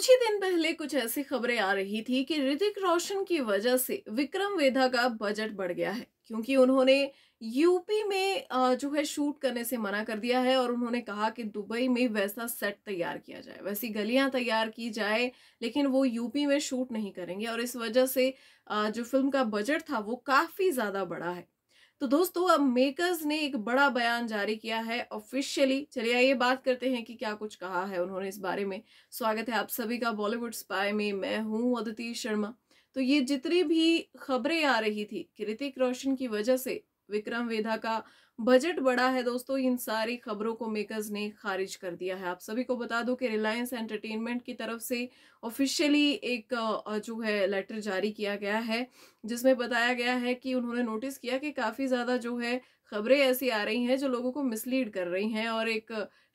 कुछ ही दिन पहले कुछ ऐसी खबरें आ रही थी कि ऋतिक रोशन की वजह से विक्रम वेधा का बजट बढ़ गया है क्योंकि उन्होंने यूपी में जो है शूट करने से मना कर दिया है और उन्होंने कहा कि दुबई में वैसा सेट तैयार किया जाए वैसी गलियां तैयार की जाए लेकिन वो यूपी में शूट नहीं करेंगे और इस वजह से जो फिल्म का बजट था वो काफ़ी ज़्यादा बड़ा है तो दोस्तों अब मेकर्स ने एक बड़ा बयान जारी किया है ऑफिशियली चलिए आइए बात करते हैं कि क्या कुछ कहा है उन्होंने इस बारे में स्वागत है आप सभी का बॉलीवुड स्पाई में मैं हूं अदिति शर्मा तो ये जितनी भी खबरें आ रही थी कि ऋतिक रोशन की वजह से विक्रम वेधा का बजट बड़ा है दोस्तों इन सारी खबरों को मेकर्स ने खारिज कर दिया है आप सभी को बता दूं कि रिलायंस एंटरटेनमेंट की तरफ से ऑफिशियली एक जो है लेटर जारी किया गया है जिसमें बताया गया है कि उन्होंने नोटिस किया कि काफ़ी ज़्यादा जो है खबरें ऐसी आ रही हैं जो लोगों को मिसलीड कर रही हैं और एक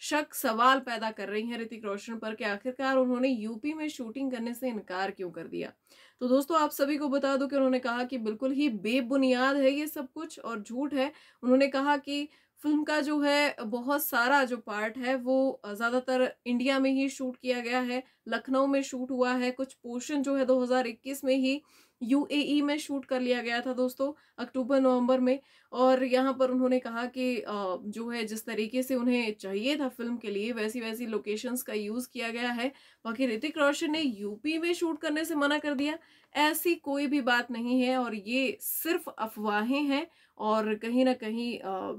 शक सवाल पैदा कर रही हैं ऋतिक रोशन पर कि आखिरकार उन्होंने यूपी में शूटिंग करने से इनकार क्यों कर दिया तो दोस्तों आप सभी को बता दूं कि उन्होंने कहा कि बिल्कुल ही बेबुनियाद है ये सब कुछ और झूठ है उन्होंने कहा कहा कि फिल्म का जो है बहुत सारा जो पार्ट है वो ज़्यादातर इंडिया में ही शूट किया गया है लखनऊ में शूट हुआ है कुछ पोर्शन जो है 2021 में ही यूएई में शूट कर लिया गया था दोस्तों अक्टूबर नवंबर में और यहाँ पर उन्होंने कहा कि जो है जिस तरीके से उन्हें चाहिए था फिल्म के लिए वैसी वैसी लोकेशंस का यूज़ किया गया है बाकी ऋतिक रोशन ने यूपी में शूट करने से मना कर दिया ऐसी कोई भी बात नहीं है और ये सिर्फ अफवाहें हैं और कहीं ना कहीं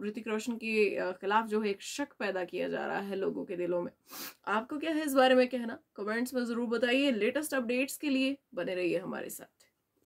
ऋतिक रोशन के खिलाफ जो है एक शक पैदा किया जा रहा है लोगों के दिलों में आपको क्या है इस बारे में कहना कमेंट्स में ज़रूर बताइए लेटेस्ट अपडेट्स के लिए बने रहिए हमारे साथ